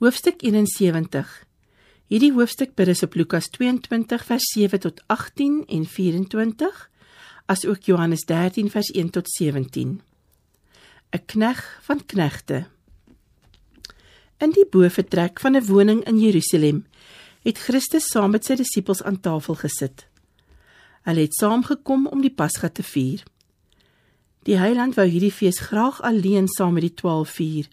Hoofstuk 71. Hierdie hoofstuk berus op Lukas 22 vers 7 tot 18 en 24, asook Johannes 13 vers 1 tot 17. 'n Kneg van knegte. In die bofetrek van 'n woning in Jerusalem het Christus saam met sy disippels aan tafel gesit. Hulle het saamgekom om die Pasga te vier. Die Heiland wou hierdie fees graag alleen saam met die 12 vier.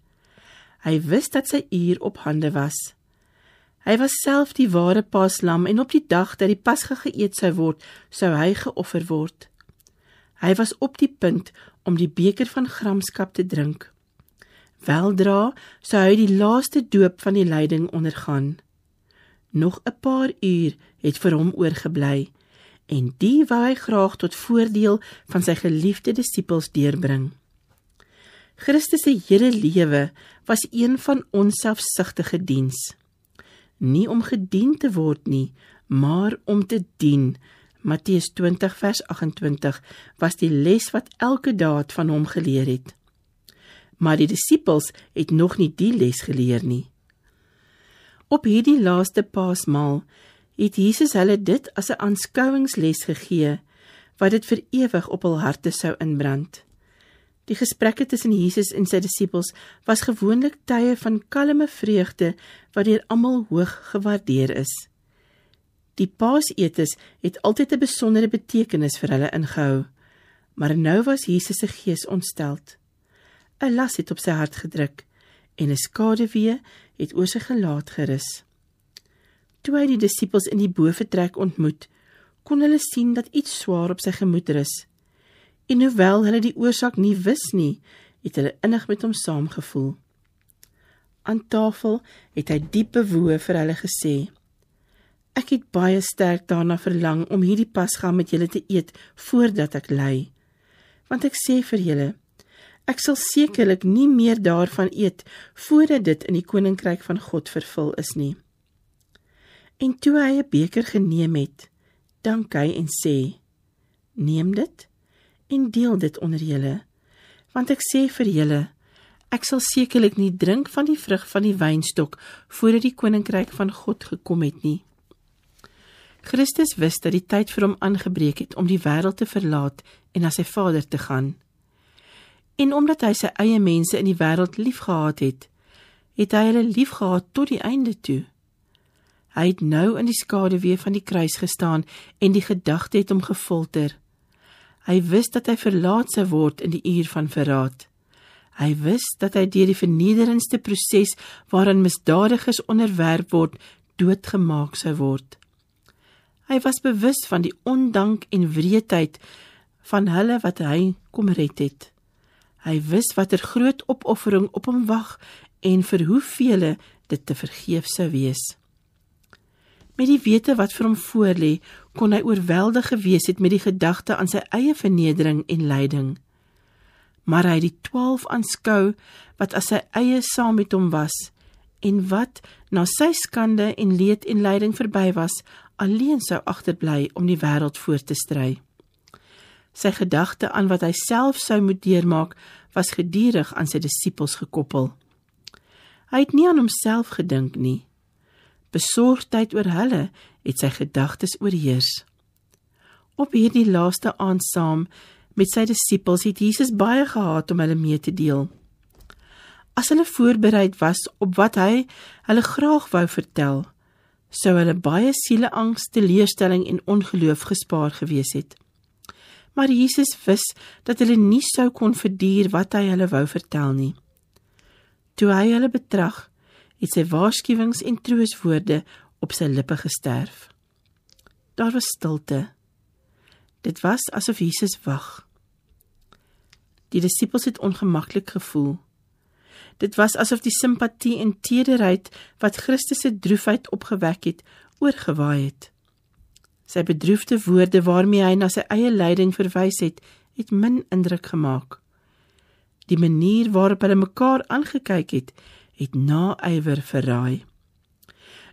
Hy wist dat sy uur op hande was. Hy was self die ware paaslam en op die dag dat die pasga geëet sou word, sou hy geoffer word. Hy was op die punt om die beker van gramskap te drink. Weldra sou hy die laaste doop van die lyding ondergaan. Nog 'n paar uur het vir hom oorgebly en die wou hy graag tot voordeel van sy geliefde disippels deurbring. Christus se hele lewe was een van onselfsugtige diens. Nie om gedien te word nie, maar om te dien. Matteus 20 vers 28 was die les wat elke daad van hom geleer het. Maar die disippels het nog nie die les geleer nie. Op hierdie laaste Paasmaal het Jesus hulle dit as 'n aanskouingsles gegee wat dit vir ewig op hul harte sou inbrand. Die gesprekke tussen Jesus en sy disippels was gewoonlik tye van kalme vreugde wat deur almal hoog gewaardeer is. Die Paasetes het altyd 'n besondere betekenis vir hulle ingehou, maar nou was Jesus se gees ontsteld. 'n Las het op sy hart gedruk en 'n skaduwee het oor sy gelaat gerus. Toe hy die disippels in die bofetrek ontmoet, kon hulle sien dat iets swaar op sy gemoed rus. Er En hoewel hulle die oorsaak nie wis nie, het hulle innig met hom saamgevoel. Aan tafel het hy diep bewoë vir hulle gesê: Ek het baie sterk daarna verlang om hierdie pasga met julle te eet voordat ek ly. Want ek sê vir julle, ek sal sekerlik nie meer daarvan eet voordat dit in die koninkryk van God vervul is nie. En toe hy 'n beker geneem het, dank hy en sê: Neem dit en deel dit onder julle. Want ek sê vir julle, ek sal sekerlik nie drink van die vrug van die wynstok voordat die koninkryk van God gekom het nie. Christus wist dat die tyd vir hom aangebreek het om die wêreld te verlaat en na sy Vader te gaan. En omdat hy sy eie mense in die wêreld liefgehad het, het hy hulle liefgehad tot die einde toe. Hy het nou in die skaduwee van die kruis gestaan en die gedagte het hom gefolter. Hy wis dat hy verlaat sou word in die uur van verraad. Hy wis dat hy deur die vernederendste proses waarin misdadigers onderwerf word, doodgemaak sou word. Hy was bewus van die ondank en wreedheid van hulle wat hy kom red het. Hy wis watter groot opoffering op hom wag en vir hoeveel dit te vergeef sou wees. Met die wete wat vir hom voorlê, kon hy oorweldig gewees het met die gedagte aan sy eie vernedering en lyding. Maar hy het die 12 aanskou wat as sy eie saam met hom was en wat na sy skande en leed en lyding verby was, alleen sou agterbly om die wêreld voort te stry. Sy gedagte aan wat hy self sou moet deurmaak, was gedurig aan sy disippels gekoppel. Hy het nie aan homself gedink nie besorgdheid oor hulle het sy gedagtes oorheers. Op hierdie laaste aand saam met sy disippels het Jesus baie gehad om hulle mee te deel. As hulle voorbereid was op wat hy hulle graag wou vertel, sou hulle baie sieleangs, teleurstelling en ongeloof gespaar gewees het. Maar Jesus wis dat hulle nie sou kon verduur wat hy hulle wou vertel nie. Toe hy hulle betrag, het sy waarskuwings en trooswoorde op sy lippe gesterf. Daar was stilte. Dit was asof Jesus wag. Die disippels het ongemaklik gevoel. Dit was asof die simpatie en tederheid wat Christus se droefheid opgewek het, oorgewaai het. Sy bedroefde woorde waarmee hy na sy eie lyding verwys het, het min indruk gemaak. Die manier waarop hulle mekaar aangekyk het, het naaiwer verraai.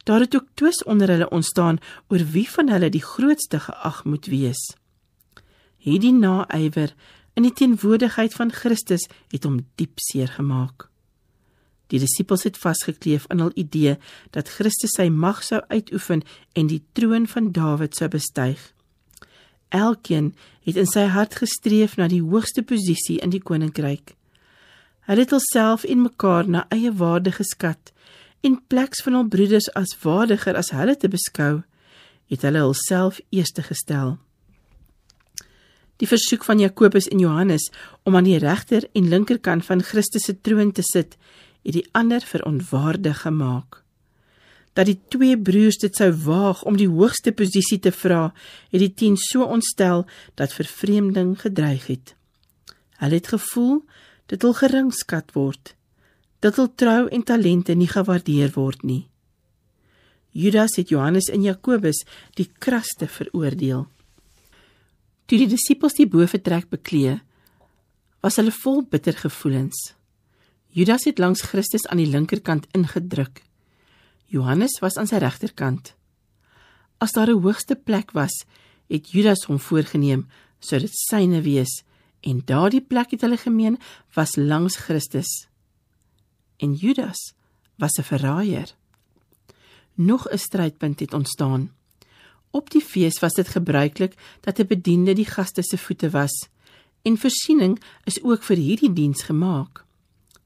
Daar het ook twis onder hulle ontstaan oor wie van hulle die grootste geag moet wees. Hierdie naaiwer in die teenwoordigheid van Christus het hom diep seer gemaak. Die disippels het vasgekleef aan hul idee dat Christus sy mag sou uitoefen en die troon van Dawid sou bestyg. Elkeen het in sy hart gestreef na die hoogste posisie in die koninkryk. Hulle het hulself en mekaar na eie waarde geskat en pleks van hul broeders as waardiger as hulle te beskou, het hulle hulself eerste gestel. Die versoek van Jakobus en Johannes om aan die regter en linkerkant van Christus se troon te sit, het die ander verontwaardig gemaak. Dat die twee broers dit sou waag om die hoogste posisie te vra, het die tien so ontstel dat vervreemding gedreig het. Hulle het gevoel dit wil geringskat word dit wil trou en talente nie gewaardeer word nie Judas het Johannes en Jakobus die kraste veroordeel toe die disippels die bofetrek beklee was hulle vol bitter gevoelens Judas het langs Christus aan die linkerkant ingedruk Johannes was aan sy regterkant as daar 'n hoogste plek was het Judas hom voorgeneem sou dit syne wees en daardie plek het hulle gemeen was langs Christus. En Judas was 'n verraaier. Nog 'n strydpunt het ontstaan. Op die fees was dit gebruiklik dat 'n bediende die gaste se voete was en voorsiening is ook vir hierdie diens gemaak.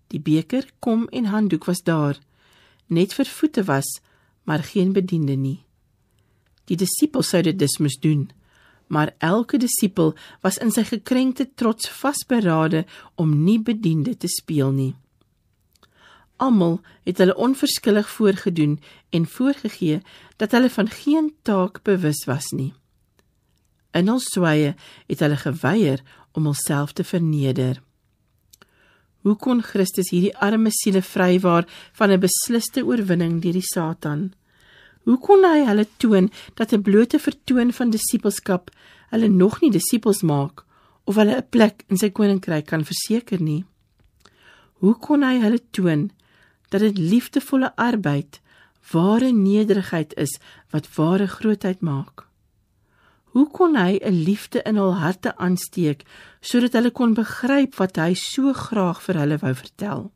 Die beker, kom en handdoek was daar, net vir voete was, maar geen bediende nie. Die disippels sou dit dus moes doen maar elke disipel was in sy gekrenkte trots vasberade om nie bediende te speel nie. Almal het hulle onverskillig voorgedoen en voorgegee dat hulle van geen taak bewus was nie. In hul swaye het hulle geweier om homself te verneder. Hoe kon Christus hierdie arme siele vrywaar van 'n besliste oorwinning deur die Satan? Hoe kon hy hulle toon dat 'n blote vertoon van disippelskap hulle nog nie disippels maak of hulle 'n plek in sy koninkryk kan verseker nie? Hoe kon hy hulle toon dat dit liefdevolle arbeid, ware nederigheid is wat ware grootheid maak? Hoe kon hy 'n liefde in hul harte aansteek sodat hulle kon begryp wat hy so graag vir hulle wou vertel?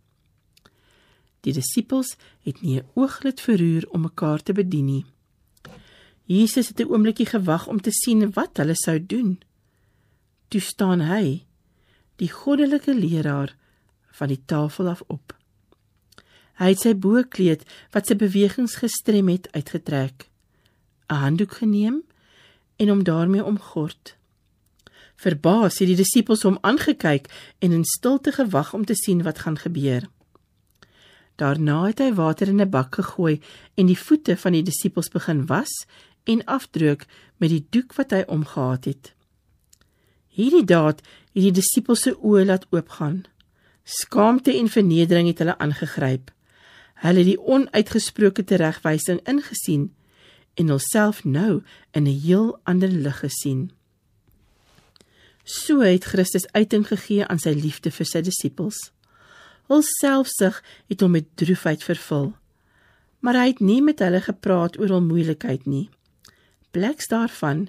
Die disippels het nie 'n ooglid verroer om mekaar te bedien nie. Jesus het 'n oombliekie gewag om te sien wat hulle sou doen. Toe staan hy, die goddelike leraar, van die tafel af op. Hy het sy boekleed wat sy bewegings gestrem het uitgetrek, 'n handdoek geneem en hom daarmee omgord. Verbaas het die disippels hom aangekyk en in stilte gewag om te sien wat gaan gebeur. Daarna het hy water in 'n bak gegooi en die voete van die disippels begin was en afdruk met die doek wat hy omgehaat het. Hierdie daad het die disippels se oë laat oopgaan. Skaamte en vernedering het hulle aangegryp. Hulle het die onuitgesproke teregwysing ingesien en hulself nou in 'n heel ander lig gesien. So het Christus uiting gegee aan sy liefde vir sy disippels. Hul selfsug het hom met droefheid vervul. Maar hy het nie met hulle gepraat oor hul moeilikheid nie. Pleks daarvan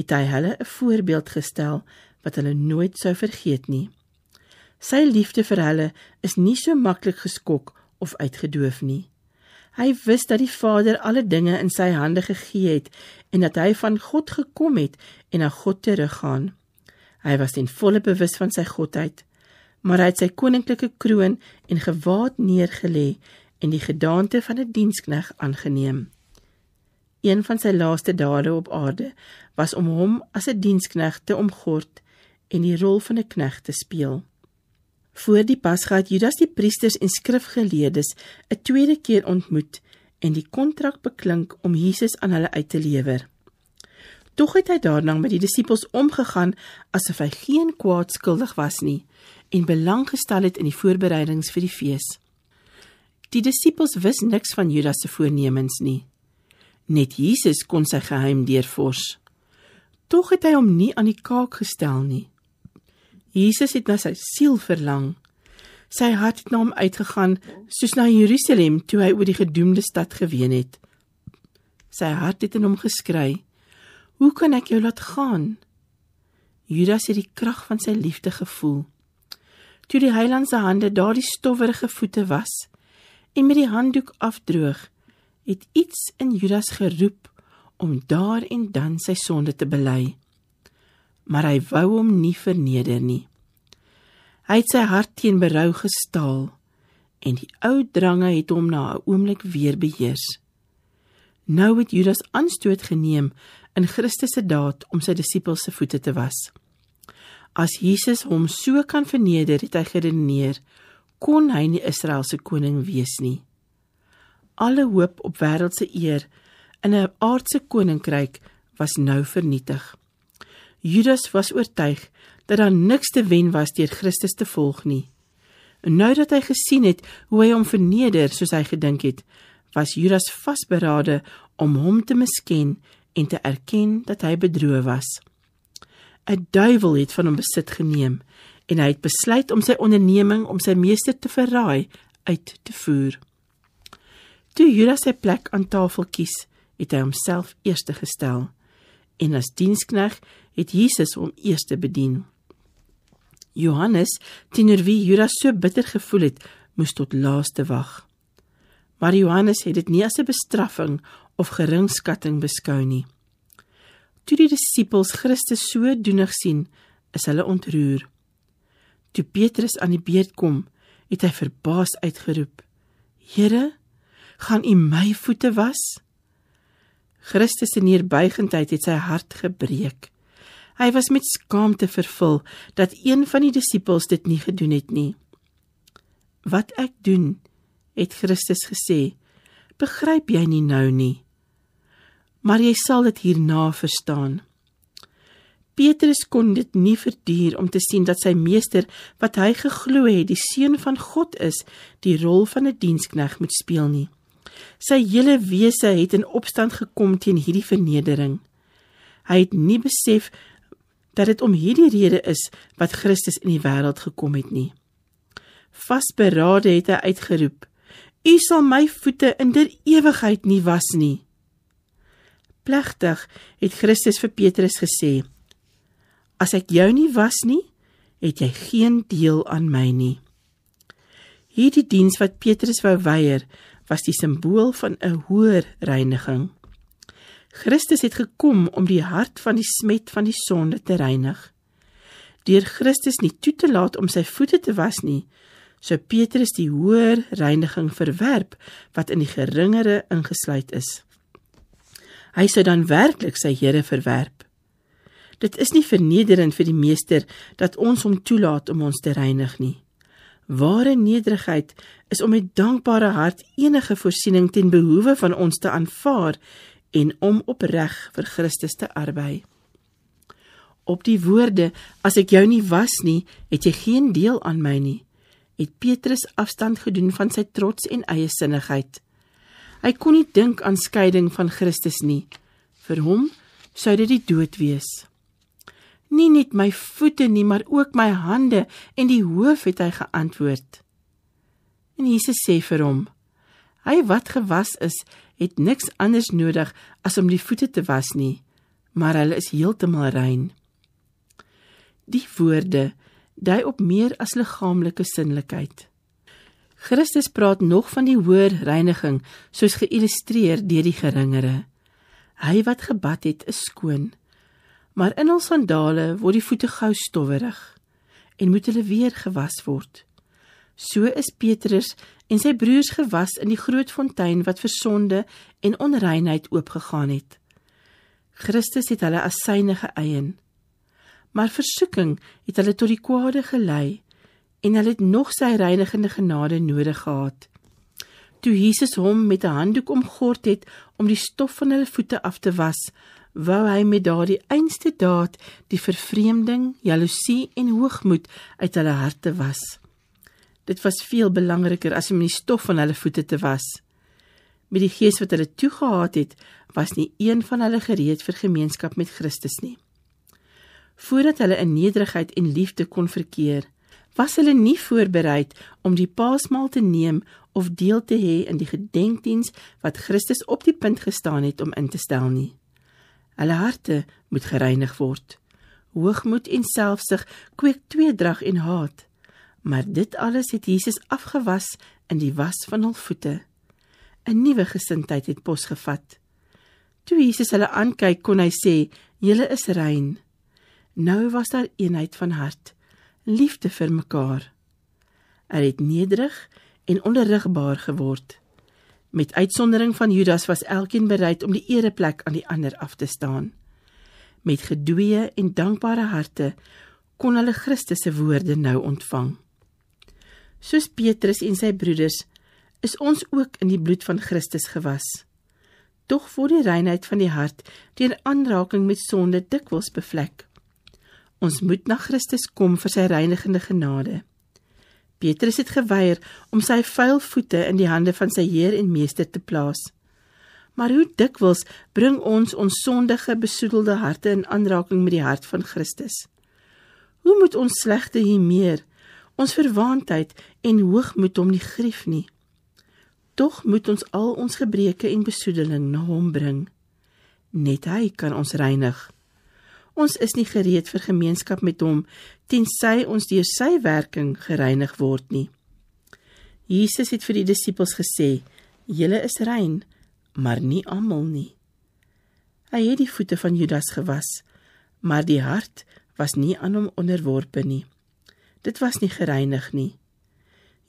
het hy hulle 'n voorbeeld gestel wat hulle nooit sou vergeet nie. Sy liefde vir hulle is nie so maklik geskok of uitgedoof nie. Hy wis dat die Vader alle dinge in sy hande gegee het en dat hy van God gekom het en na God teruggaan. Hy was in volle bewus van sy godheid maar hy het sy koninklike kroon en gewaad neergelê en die gedaante van 'n die dienskneg aangeneem. Een van sy laaste dade op aarde was om hom as 'n die dienskneg te omgord en die rol van 'n knegt te speel. Voor die Pasga het Judas die priesters en skrifgeleerdes 'n tweede keer ontmoet en die kontrak beklink om Jesus aan hulle uit te lewer. Tog het hy daarna met die disippels omgegaan asof hy geen kwaad skuldig was nie en belang gestel het in die voorbereidings vir die fees. Die disippels wis niks van Judas se voornemens nie. Net Jesus kon sy geheim deurfors. Tog het hy hom nie aan die kaak gestel nie. Jesus het na sy siel verlang. Sy hart het na hom uitgegaan, soos na Jerusalem toe hy oor die gedoemde stad geween het. Sy hart het in hom geskree: "Hoe kan ek jou laat gaan?" Judas het die krag van sy liefde gevoel toe die heiland se hande daardie stowwerige voete was en met die handdoek afdroog, het iets in Judas geroep om daar en dan sy sonde te bely. Maar hy wou hom nie verneder nie. Hy het sy hart teen berou gestaal en die ou drange het hom na 'n oomblik weer beheers. Nou het Judas aanstoot geneem in Christus se daad om sy disippels se voete te was. As Jesus hom so kan verneder, het hy geredeneer, kon hy nie Israel se koning wees nie. Alle hoop op wêreldse eer in 'n aardse koninkryk was nou vernietig. Judas was oortuig dat daar niks te wen was deur Christus te volg nie. En nou dat hy gesien het hoe hy hom verneder soos hy gedink het, was Judas vasberade om hom te misken en te erken dat hy bedroef was. 'n duiwel het van hom besit geneem en hy het besluit om sy onderneming om sy meester te verraai uit te voer. Toe Judas sy plek aan tafel kies, het hy homself eerste gestel en as dienskneg het Jesus hom eerste bedien. Johannes, teenoor wie Judas so bitter gevoel het, moes tot laaste wag. Maar Johannes het dit nie as 'n bestraffing of geringskatting beskou nie toe die disippels Christus so doenig sien, is hulle ontroer. Toe Petrus aan die beurt kom, het hy verbaas uitgeroep: "Here, gaan U my voete was?" Christus se neerbuigendheid het sy hart gebreek. Hy was met skaamte vervul dat een van die disippels dit nie gedoen het nie. "Wat ek doen," het Christus gesê, "begryp jy nie nou nie?" maar jy sal dit hierna verstaan. Petrus kon dit nie verduur om te sien dat sy meester, wat hy geglo het die seun van God is, die rol van 'n die dienskneg moet speel nie. Sy hele wese het in opstand gekom teen hierdie vernedering. Hy het nie besef dat dit om hierdie rede is wat Christus in die wêreld gekom het nie. Vasberade het hy uitgeroep: "U sal my voete in der ewigheid nie was nie." Plegtig het Christus vir Petrus gesê: As ek jou nie was nie, het jy geen deel aan my nie. Hierdie diens wat Petrus wou weier, was die simbool van 'n hoër reiniging. Christus het gekom om die hart van die smet van die sonde te reinig. Deur Christus nie toe te laat om sy voete te was nie, sou Petrus die hoër reiniging verwerp wat in die geringere ingesluit is hy sou dan werklik sy Here verwerp. Dit is nie vernederend vir die meester dat ons hom toelaat om ons te reinig nie. Ware nederigheid is om met dankbare hart enige voorsiening ten behoeve van ons te aanvaar en om opreg vir Christus te arbei. Op die woorde as ek jou nie was nie, het jy geen deel aan my nie, het Petrus afstand gedoen van sy trots en eiesinnigheid. Hy kon nie dink aan skeiding van Christus nie. Vir hom sou dit die dood wees. Nie net my voete nie, maar ook my hande en die hoof het hy geantwoord. En Jesus sê vir hom: Hy wat gewas is, het niks anders nodig as om die voete te was nie, maar hulle is heeltemal rein. Die woorde dui op meer as liggaamlike sinlikheid. Christus praat nog van die hoër reiniging, soos geillustreer deur die geringere. Hy wat gebad het, is skoon. Maar in hul sandale word die voete gou stowwerig en moet hulle weer gewas word. So is Petrus en sy broers gewas in die groot fontein wat vir sonde en onreinheid oopgegaan het. Christus het hulle as syne geëien. Maar versoeking het hulle tot die kwade gelei en hulle het nog sy reinigende genade nodig gehad. Toe Jesus hom met 'n handdoek omgord het om die stof van hulle voete af te was, wou hy met daardie einste daad die vervreemding, jaloesie en hoogmoed uit hulle harte was. Dit was veel belangriker as om die stof van hulle voete te was. Met die gees wat hulle toegehaat het, was nie een van hulle gereed vir gemeenskap met Christus nie. Voordat hulle in nederigheid en liefde kon verkeer, was hulle nie voorberei om die Paasmaal te neem of deel te hê in die gedenkdiens wat Christus op die punt gestaan het om in te stel nie. Hulle harte moet gereinig word. Hoogmoed en selfsug kweek tweedrag en haat. Maar dit alles het Jesus afgewas in die was van hul voete. 'n Nuwe gesindheid het pos gevat. Toe Jesus hulle aankyk, kon hy sê: "Julle is rein." Nou was daar eenheid van hart liefde vir mekaar. Er het nederig en onderrigbaar geword. Met uitsondering van Judas was elkeen bereid om die ereplek aan die ander af te staan. Met gedoeye en dankbare harte kon hulle Christus se woorde nou ontvang. Soos Petrus en sy broeders, is ons ook in die bloed van Christus gewas. Tog word die reinheid van die hart deur aanraking met sonde dikwels bevlek. Ons moet na Christus kom vir sy reinigende genade. Petrus het geweier om sy vuil voete in die hande van sy Heer en Meester te plaas. Maar hoe dikwels bring ons ons sondige, besoedelde harte in aanraking met die hart van Christus? Hoe moet ons slegte hier meer, ons verwaandheid en hoogmoed hom nie grief nie? Tog moet ons al ons gebreke en besoedeling na hom bring. Net hy kan ons reinig. Ons is nie gereed vir gemeenskap met hom tensy ons deur sy werking gereinig word nie. Jesus het vir die disippels gesê: "Julle is rein, maar nie almal nie." Hy het die voete van Judas gewas, maar die hart was nie aan hom onderworpe nie. Dit was nie gereinig nie.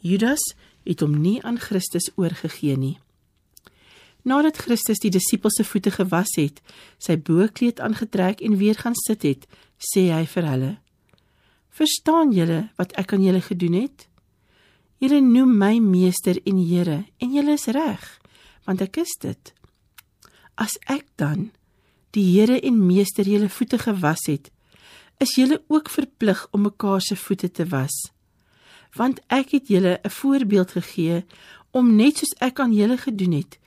Judas het hom nie aan Christus oorgegee nie nadat Christus die disippels se voete gewas het, sy boekleed aangetrek en weer gaan sit het, sê hy vir hulle: "Verstaan julle wat ek aan julle gedoen het? Julle noem my meester en Here, en julle is reg, want ek is dit. As ek dan die Here en meester julle voete gewas het, is julle ook verplig om mekaar se voete te was." want ek het julle 'n voorbeeld gegee om net soos ek aan julle gedoen het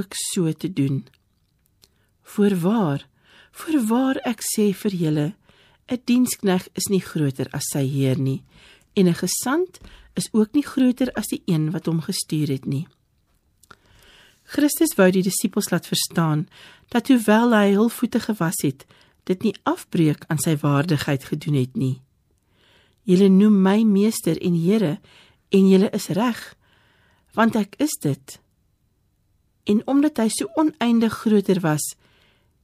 ook so te doen. Voorwaar, voorwaar ek sê vir julle, 'n dienskneg is nie groter as sy heer nie en 'n gesant is ook nie groter as die een wat hom gestuur het nie. Christus wou die disippels laat verstaan dat hoewel hy hul voete gewas het, dit nie afbreek aan sy waardigheid gedoen het nie. Julle noem my meester en Here en julle is reg, want ek is dit en omdat hy so oneindig groter was,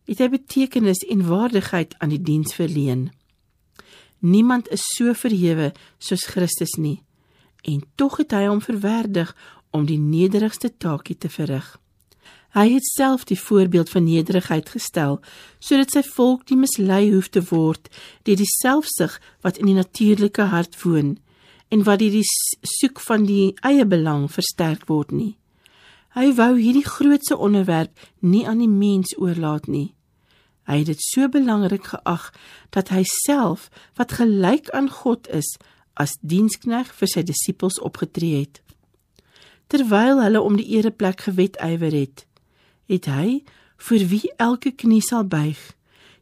het hy betekenis en waardigheid aan die diens verleen. Niemand is so verhewe soos Christus nie, en tog het hy hom verwerdig om die nederigste taakie te verrig. Hy het self die voorbeeld van nederigheid gestel sodat sy volk nie mislei hoef te word deur die selfsug wat in die natuurlike hart woon en wat deur die soek van die eie belang versterk word nie. Hy wou hierdie grootse onderwerp nie aan die mens oorlaat nie. Hy het dit so belangrik geag dat hy self wat gelyk aan God is, as dienskneg vir sy disippels opgetree het. Terwyl hulle om die ereplek gewetywer het, het hy vir wie elke knie sal buig,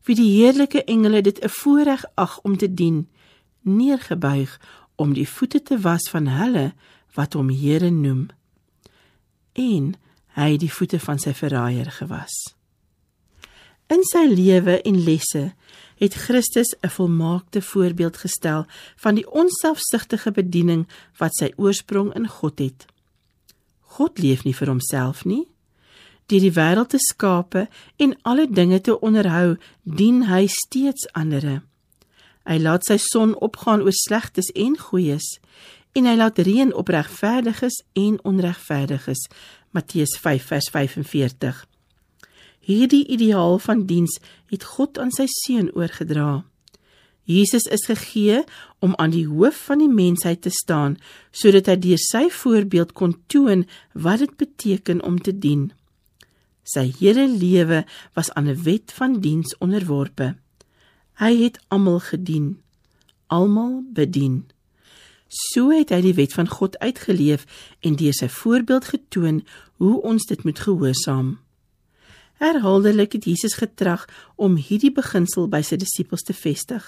vir die heerlike engele dit 'n voorreg ag om te dien, neergebuig om die voete te was van hulle wat hom Here noem en hy die voete van sy verraaier gewas. In sy lewe en lesse het Christus 'n volmaakte voorbeeld gestel van die onselfsugtige bediening wat sy oorsprong in God het. God leef nie vir homself nie. Deur die wêreld te skape en alle dinge te onderhou, dien hy steeds ander. Hy laat sy son opgaan oor slegtes en goeies en hy laat reën op regverdiges en onregverdiges. Matteus 5:45. Hierdie ideaal van diens het God aan sy seun oorgedra. Jesus is gegee om aan die hoof van die mensheid te staan sodat hy deur sy voorbeeld kon toon wat dit beteken om te dien. Sy hele lewe was aan 'n wet van diens onderworpe. Hy het almal gedien, almal bedien. So het hy die wet van God uitgeleef en deur sy voorbeeld getoon hoe ons dit moet gehoorsaam. Herhaaldelik het Jesus getrag om hierdie beginsel by sy disippels te vestig.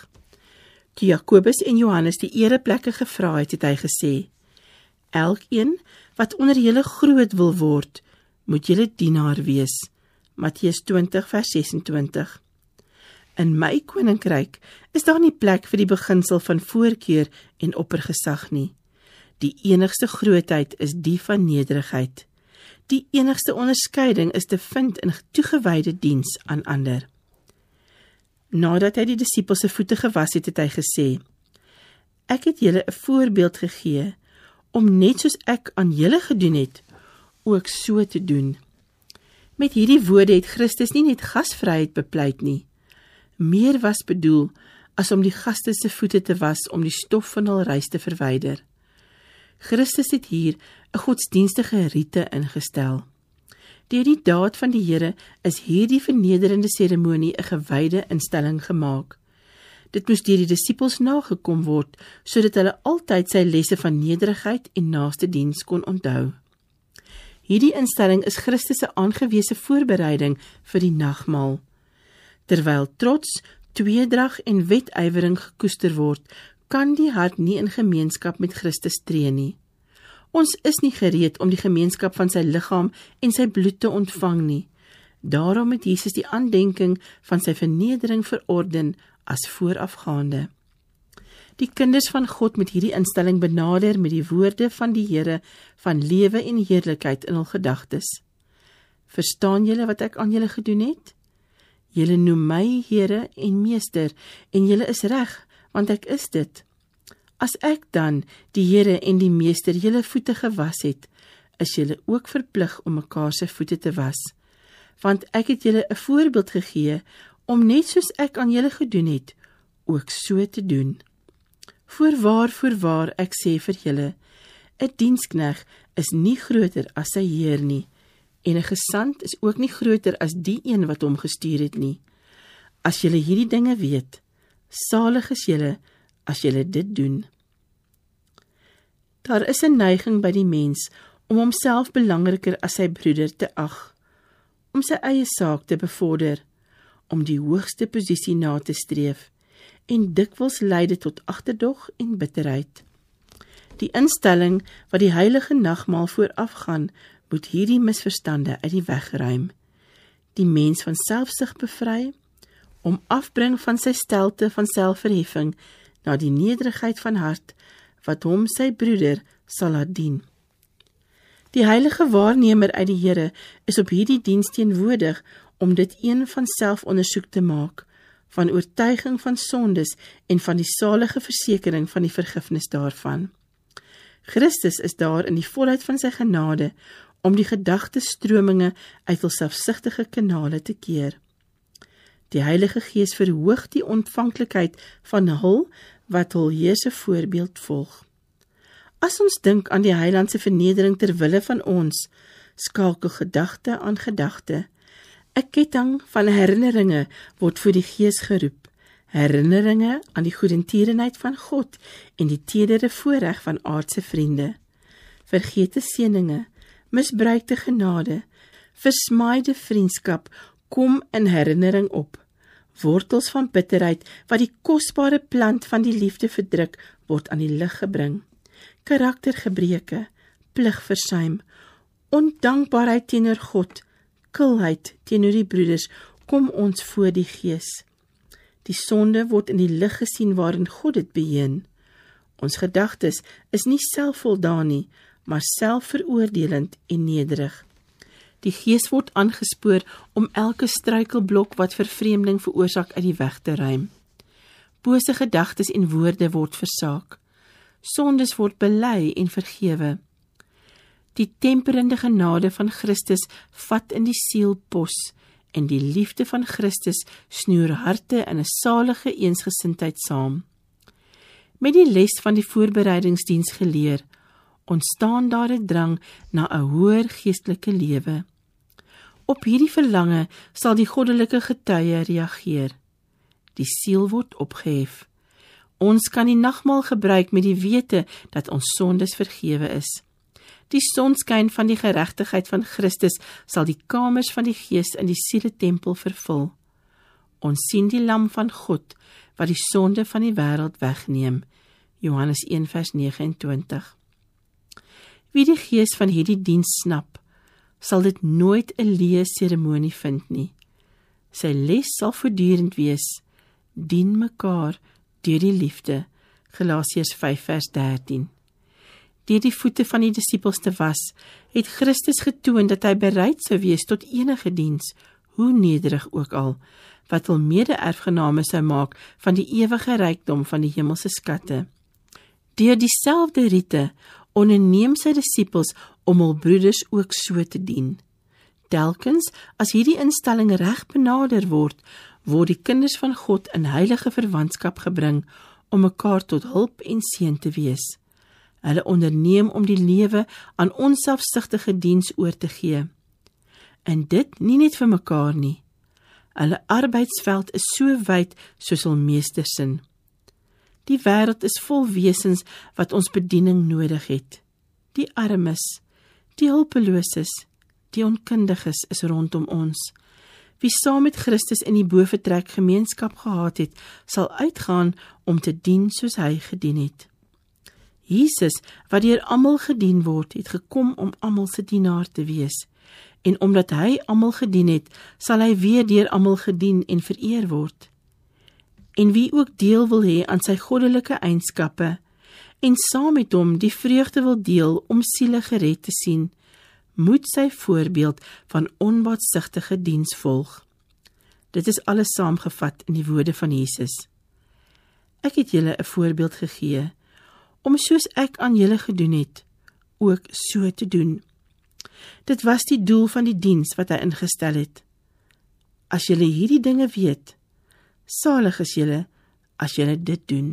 Toe Jakobus en Johannes die ereplekke gevra het, het hy gesê: "Elkeen wat onder julle groot wil word, moet julle dienaar wees." Matteus 20:26 In my koninkryk is daar nie plek vir die beginsel van voorkeur en oppergesag nie. Die enigste grootheid is die van nederigheid. Die enigste onderskeiding is te vind in toegewyde diens aan ander. Nadat hy die disippels se voete gewas het, het hy gesê: Ek het julle 'n voorbeeld gegee om net soos ek aan julle gedoen het, ook so te doen. Met hierdie woorde het Christus nie net gasvryheid bepleit nie, meer was bedoel as om die gaste se voete te was om die stof van hul reis te verwyder. Christus het hier 'n godsdienstige rite ingestel. Deur die daad van die Here is hierdie vernederende seremonie 'n gewyde instelling gemaak. Dit moes deur die disippels nagekom word sodat hulle altyd sy lesse van nederigheid en naaste diens kon onthou. Hierdie instelling is Christus se aangewese voorbereiding vir die nagmaal terwyl trots, tweedrag en wetywering gekoester word, kan die hart nie in gemeenskap met Christus tree nie. Ons is nie gereed om die gemeenskap van sy liggaam en sy bloed te ontvang nie. Daarom het Jesus die aandenking van sy vernedering verorden as voorafgaande. Die kinders van God moet hierdie instelling benader met die woorde van die Here van lewe en heerlikheid in hul gedagtes. Verstaan julle wat ek aan julle gedoen het? Julle noem my Here en Meester en julle is reg, want ek is dit. As ek dan die Here en die Meester julle voete gewas het, is julle ook verplig om mekaar se voete te was, want ek het julle 'n voorbeeld gegee om net soos ek aan julle gedoen het, ook so te doen. Voorwaar, voorwaar ek sê vir julle, 'n dienskneg is nie groter as sy heer nie.' en 'n gesant is ook nie groter as die een wat hom gestuur het nie. As julle hierdie dinge weet, salig is julle as julle dit doen. Daar is 'n neiging by die mens om homself belangriker as sy broeder te ag, om sy eie saak te bevorder, om die hoogste posisie na te streef en dikwels lei dit tot agterdog en bitterheid. Die instelling wat die heilige nagmaal voorafgaan, moet hierdie misverstande uit die weg ruim. Die mens van selfsug bevry om afbring van sy stelte van selfverheffing na die nederigheid van hart wat hom sy broeder sal laat dien. Die heilige waarnemer uit die Here is op hierdie diens teenwoordig om dit een van selfondersoek te maak van oortuiging van sondes en van die salige versekering van die vergifnis daarvan. Christus is daar in die volheid van sy genade om die gedagtestrominge uit ons selfsugtige kanale te keer. Die Heilige Gees verhoog die ontvanklikheid van hul wat hul Jesus voorbeeld volg. As ons dink aan die heilandse vernedering ter wille van ons, skakel gedagte aan gedagte. 'n Ketting van herinneringe word vir die Gees geroep. Herinneringe aan die goedentierenheid van God en die tedere voorreg van aardse vriende. Vergete seëninge, misbruikte genade, versmaaide vriendskap kom in herinnering op. Wortels van bitterheid wat die kosbare plant van die liefde verdruk, word aan die lig gebring. Karaktergebreke, pligversuim, ondankbaarheid teenoor God, kilheid teenoor die broeders kom ons voor die gees. Die sonde word in die lig gesien waarin God dit beheen. Ons gedagtes is nie selfvoldaan nie, maar selfveroordelend en nederig. Die gees word aangespoor om elke struikelblok wat vervreemding veroorsaak uit die weg te ruim. Bose gedagtes en woorde word versaak. Sondes word bely en vergewe. Die temperende genade van Christus vat in die siel pos en die liefde van Christus snoer harte in 'n salige eensgesindheid saam. Met die les van die voorbereidingsdiens geleer, ontstaan daar 'n drang na 'n hoër geestelike lewe. Op hierdie verlange sal die goddelike getuie reageer. Die siel word opgehef. Ons kan die nagmaal gebruik met die wete dat ons sondes vergewe is. Die sonskyn van die geregtigheid van Christus sal die kamers van die gees in die siele tempel vervul. Ons sien die lam van God wat die sonde van die wêreld wegneem. Johannes 1:29 Wie die gees van hierdie diens snap, sal dit nooit 'n leë seremonie vind nie. Sy les sal voortdurend wees: dien mekaar deur die liefde. Galasiërs 5:13. Deur die voete van die disippels te was, het Christus getoon dat hy bereid sou wees tot enige diens, hoe nederig ook al, wat wil mede-erfgename sou maak van die ewige rykdom van die hemelse skatte. Deur dieselfde riete onderneem sy disippels om hul broeders ook so te dien. Telkens as hierdie instelling reg benader word, word die kinders van God in heilige verwantskap gebring om mekaar tot hulp en seën te wees. Hulle onderneem om die lewe aan onselfsugtige diens oor te gee. En dit nie net vir mekaar nie. Hulle arbeidsveld is so wyd soos hul meester sin. Die wêreld is vol wesens wat ons bediening nodig het. Die armes, die hulpeloses, die onkundiges is rondom ons. Wie saam met Christus in die bofetrek gemeenskap gehad het, sal uitgaan om te dien soos hy gedien het. Jesus, wat deur almal gedien word, het gekom om almal se dienaar te wees. En omdat hy almal gedien het, sal hy weer deur almal gedien en vereer word en wie ook deel wil hê aan sy goddelike eienskappe en saam met hom die vreugde wil deel om siele gered te sien, moet sy voorbeeld van onbaatsugtige diens volg. Dit is alles saamgevat in die woorde van Jesus. Ek het julle 'n voorbeeld gegee om soos ek aan julle gedoen het, ook so te doen. Dit was die doel van die diens wat hy ingestel het. As julle hierdie dinge weet, Salig is julle as julle dit doen.